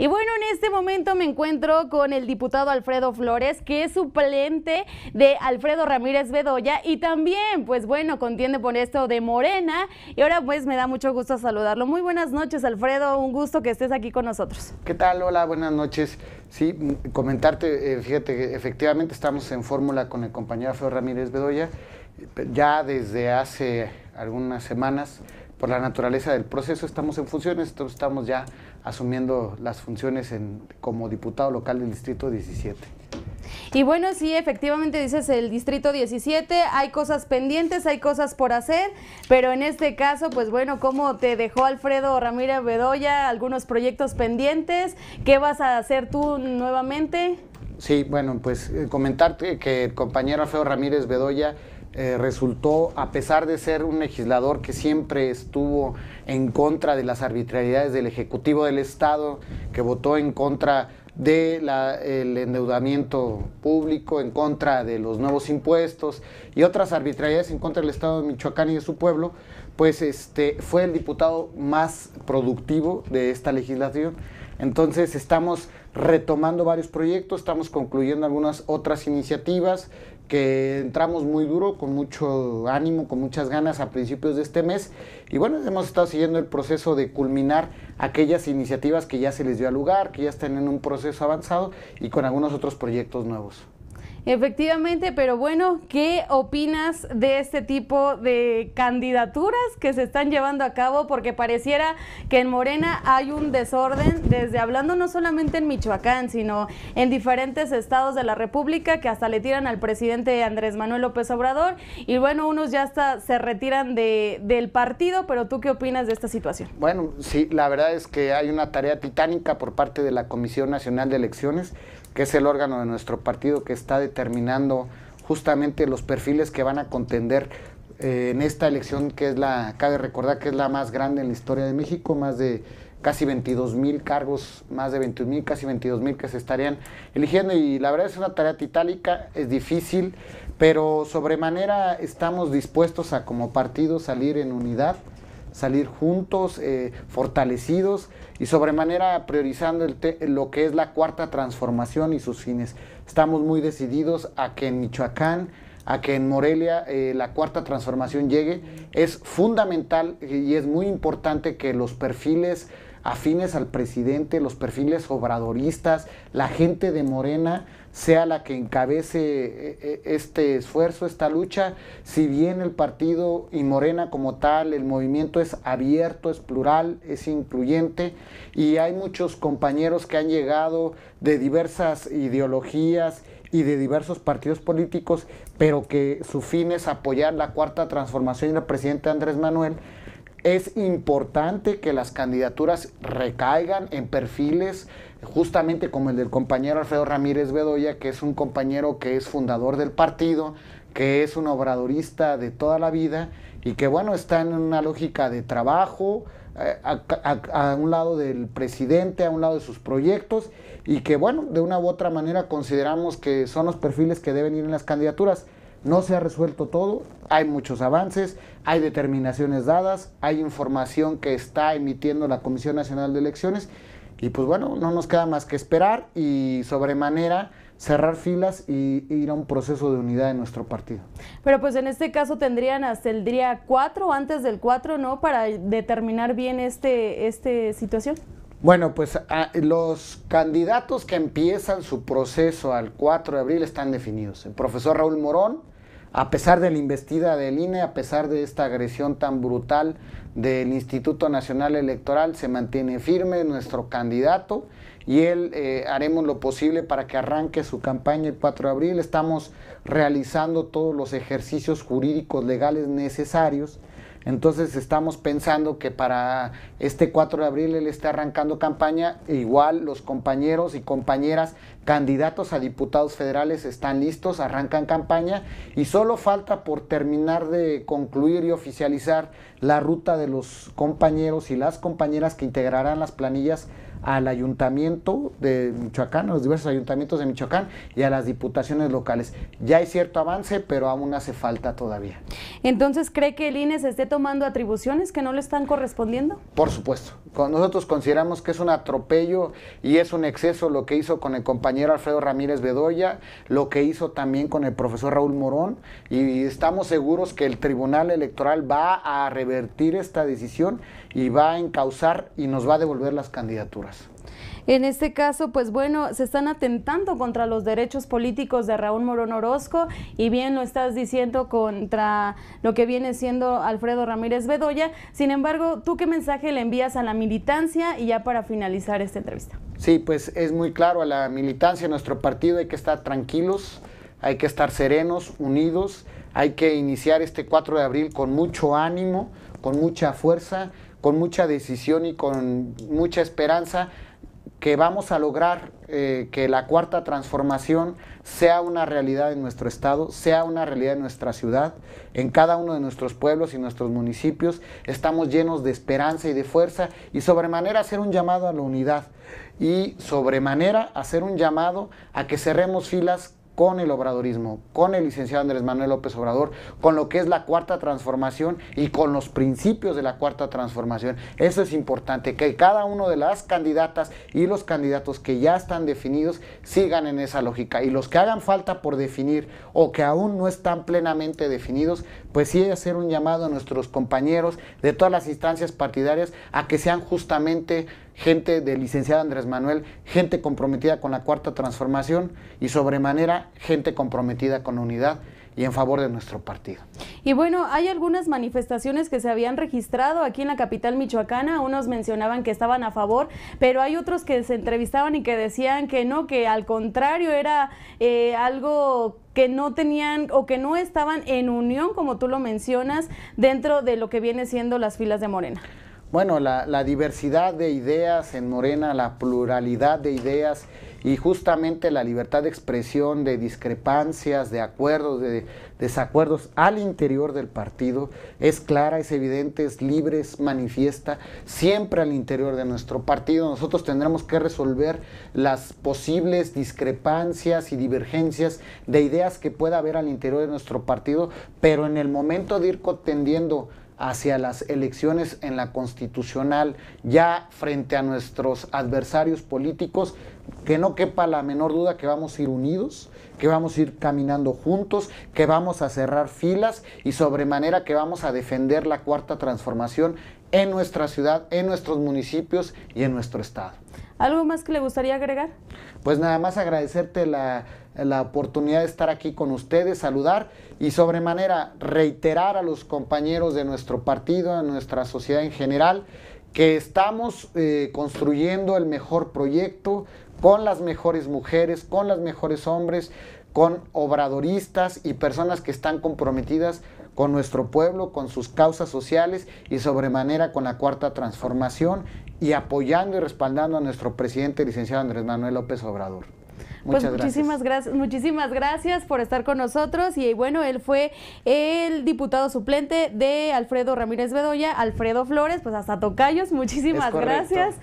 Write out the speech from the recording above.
Y bueno, en este momento me encuentro con el diputado Alfredo Flores, que es suplente de Alfredo Ramírez Bedoya y también, pues bueno, contiende por esto de Morena. Y ahora pues me da mucho gusto saludarlo. Muy buenas noches, Alfredo. Un gusto que estés aquí con nosotros. ¿Qué tal? Hola, buenas noches. Sí, comentarte, eh, fíjate que efectivamente estamos en fórmula con el compañero Alfredo Ramírez Bedoya ya desde hace algunas semanas, por la naturaleza del proceso, estamos en funciones, estamos ya asumiendo las funciones en, como diputado local del Distrito 17. Y bueno, sí, efectivamente dices el Distrito 17, hay cosas pendientes, hay cosas por hacer, pero en este caso, pues bueno, ¿cómo te dejó Alfredo Ramírez Bedoya algunos proyectos pendientes? ¿Qué vas a hacer tú nuevamente? Sí, bueno, pues eh, comentarte que el compañero Alfredo Ramírez Bedoya eh, resultó, a pesar de ser un legislador que siempre estuvo en contra de las arbitrariedades del Ejecutivo del Estado, que votó en contra del endeudamiento público, en contra de los nuevos impuestos y otras arbitrariedades en contra del Estado de Michoacán y de su pueblo, pues este, fue el diputado más productivo de esta legislación. Entonces estamos retomando varios proyectos, estamos concluyendo algunas otras iniciativas que entramos muy duro, con mucho ánimo, con muchas ganas a principios de este mes. Y bueno, hemos estado siguiendo el proceso de culminar aquellas iniciativas que ya se les dio a lugar, que ya están en un proceso avanzado y con algunos otros proyectos nuevos. Efectivamente, pero bueno, ¿qué opinas de este tipo de candidaturas que se están llevando a cabo? Porque pareciera que en Morena hay un desorden, desde hablando no solamente en Michoacán, sino en diferentes estados de la República que hasta le tiran al presidente Andrés Manuel López Obrador. Y bueno, unos ya hasta se retiran de, del partido, pero ¿tú qué opinas de esta situación? Bueno, sí, la verdad es que hay una tarea titánica por parte de la Comisión Nacional de Elecciones que es el órgano de nuestro partido que está determinando justamente los perfiles que van a contender eh, en esta elección que es la, cabe recordar que es la más grande en la historia de México, más de casi 22 mil cargos, más de 21 mil, casi 22 mil que se estarían eligiendo y la verdad es una tarea titálica, es difícil, pero sobremanera estamos dispuestos a como partido salir en unidad salir juntos, eh, fortalecidos y sobremanera priorizando lo que es la cuarta transformación y sus fines. Estamos muy decididos a que en Michoacán, a que en Morelia eh, la cuarta transformación llegue. Es fundamental y es muy importante que los perfiles afines al presidente, los perfiles obradoristas, la gente de Morena sea la que encabece eh, eh, este esfuerzo, esta lucha, si bien el partido y Morena como tal, el movimiento es abierto, es plural, es incluyente y hay muchos compañeros que han llegado de diversas ideologías y de diversos partidos políticos, pero que su fin es apoyar la cuarta transformación del presidente Andrés Manuel, es importante que las candidaturas recaigan en perfiles justamente como el del compañero Alfredo Ramírez Bedoya, que es un compañero que es fundador del partido, que es un obradorista de toda la vida y que bueno, está en una lógica de trabajo, eh, a, un lado del presidente, a un lado de sus proyectos y que bueno, de una u otra manera consideramos que son los perfiles que deben ir en las candidaturas. No se ha resuelto todo, hay muchos avances, hay determinaciones dadas, hay información que está emitiendo la Comisión Nacional de Elecciones y pues bueno, no nos queda más que esperar y sobremanera cerrar filas y ir a un proceso de unidad en nuestro partido. Pero pues en este caso tendrían hasta el día 4, antes del 4, ¿no? Para determinar bien este, este situación. Bueno, pues ah, los candidatos que empiezan su proceso al 4 de abril están definidos. El profesor Raúl Morón, a pesar de la investida del INE, a pesar de esta agresión tan brutal del Instituto Nacional Electoral, se mantiene firme nuestro candidato y él eh, haremos lo posible para que arranque su campaña el 4 de abril. Estamos realizando todos los ejercicios jurídicos legales necesarios entonces estamos pensando que para este 4 de abril él está arrancando campaña, e igual los compañeros y compañeras candidatos a diputados federales están listos, arrancan campaña y solo falta por terminar de concluir y oficializar la ruta de los compañeros y las compañeras que integrarán las planillas al ayuntamiento de Michoacán, a los diversos ayuntamientos de Michoacán y a las diputaciones locales. Ya hay cierto avance, pero aún hace falta todavía. Entonces, ¿cree que el INE se esté tomando atribuciones que no le están correspondiendo? Por supuesto. Nosotros consideramos que es un atropello y es un exceso lo que hizo con el compañero Alfredo Ramírez Bedoya, lo que hizo también con el profesor Raúl Morón y estamos seguros que el Tribunal Electoral va a revertir esta decisión y va a encauzar y nos va a devolver las candidaturas. En este caso, pues bueno, se están atentando contra los derechos políticos de Raúl Morón Orozco y bien lo estás diciendo contra lo que viene siendo Alfredo Ramírez Bedoya. Sin embargo, ¿tú qué mensaje le envías a la militancia y ya para finalizar esta entrevista? Sí, pues es muy claro, a la militancia, a nuestro partido hay que estar tranquilos, hay que estar serenos, unidos, hay que iniciar este 4 de abril con mucho ánimo, con mucha fuerza con mucha decisión y con mucha esperanza que vamos a lograr eh, que la cuarta transformación sea una realidad en nuestro estado, sea una realidad en nuestra ciudad, en cada uno de nuestros pueblos y nuestros municipios. Estamos llenos de esperanza y de fuerza y sobremanera hacer un llamado a la unidad y sobremanera hacer un llamado a que cerremos filas con el obradorismo, con el licenciado Andrés Manuel López Obrador, con lo que es la cuarta transformación y con los principios de la cuarta transformación. Eso es importante, que cada uno de las candidatas y los candidatos que ya están definidos sigan en esa lógica. Y los que hagan falta por definir o que aún no están plenamente definidos, pues sí hacer un llamado a nuestros compañeros de todas las instancias partidarias a que sean justamente gente del licenciado Andrés Manuel, gente comprometida con la cuarta transformación y sobremanera gente comprometida con la unidad y en favor de nuestro partido. Y bueno, hay algunas manifestaciones que se habían registrado aquí en la capital michoacana, unos mencionaban que estaban a favor, pero hay otros que se entrevistaban y que decían que no, que al contrario era eh, algo que no tenían o que no estaban en unión, como tú lo mencionas, dentro de lo que viene siendo las filas de Morena bueno, la, diversidad de ideas en Morena, la pluralidad de ideas y justamente la libertad de expresión, de discrepancias, de acuerdos, de desacuerdos al interior del partido es clara, es evidente, es libre, es manifiesta, siempre al interior de nuestro partido. Nosotros tendremos que resolver las posibles discrepancias y divergencias de ideas que pueda haber al interior de nuestro partido, pero en el momento de ir contendiendo hacia las elecciones en la constitucional, ya frente a nuestros adversarios políticos, que no quepa la menor duda que vamos a ir unidos, que vamos a ir caminando juntos, que vamos a cerrar filas y sobremanera que vamos a defender la cuarta transformación en nuestra ciudad, en nuestros municipios y en nuestro estado. ¿Algo más que le gustaría agregar? Pues nada más agradecerte la la oportunidad de estar aquí con ustedes, saludar y sobremanera reiterar a los compañeros de nuestro partido, a nuestra sociedad en general, que estamos eh, construyendo el mejor proyecto con las mejores mujeres, con los mejores hombres, con obradoristas y personas que están comprometidas con nuestro pueblo, con sus causas sociales y sobremanera con la cuarta transformación y apoyando y respaldando a nuestro presidente licenciado Andrés Manuel López Obrador pues muchísimas gracias. muchísimas gracias por estar con nosotros y bueno, él fue el diputado suplente de Alfredo Ramírez Bedoya, Alfredo Flores, pues hasta tocayos, muchísimas gracias.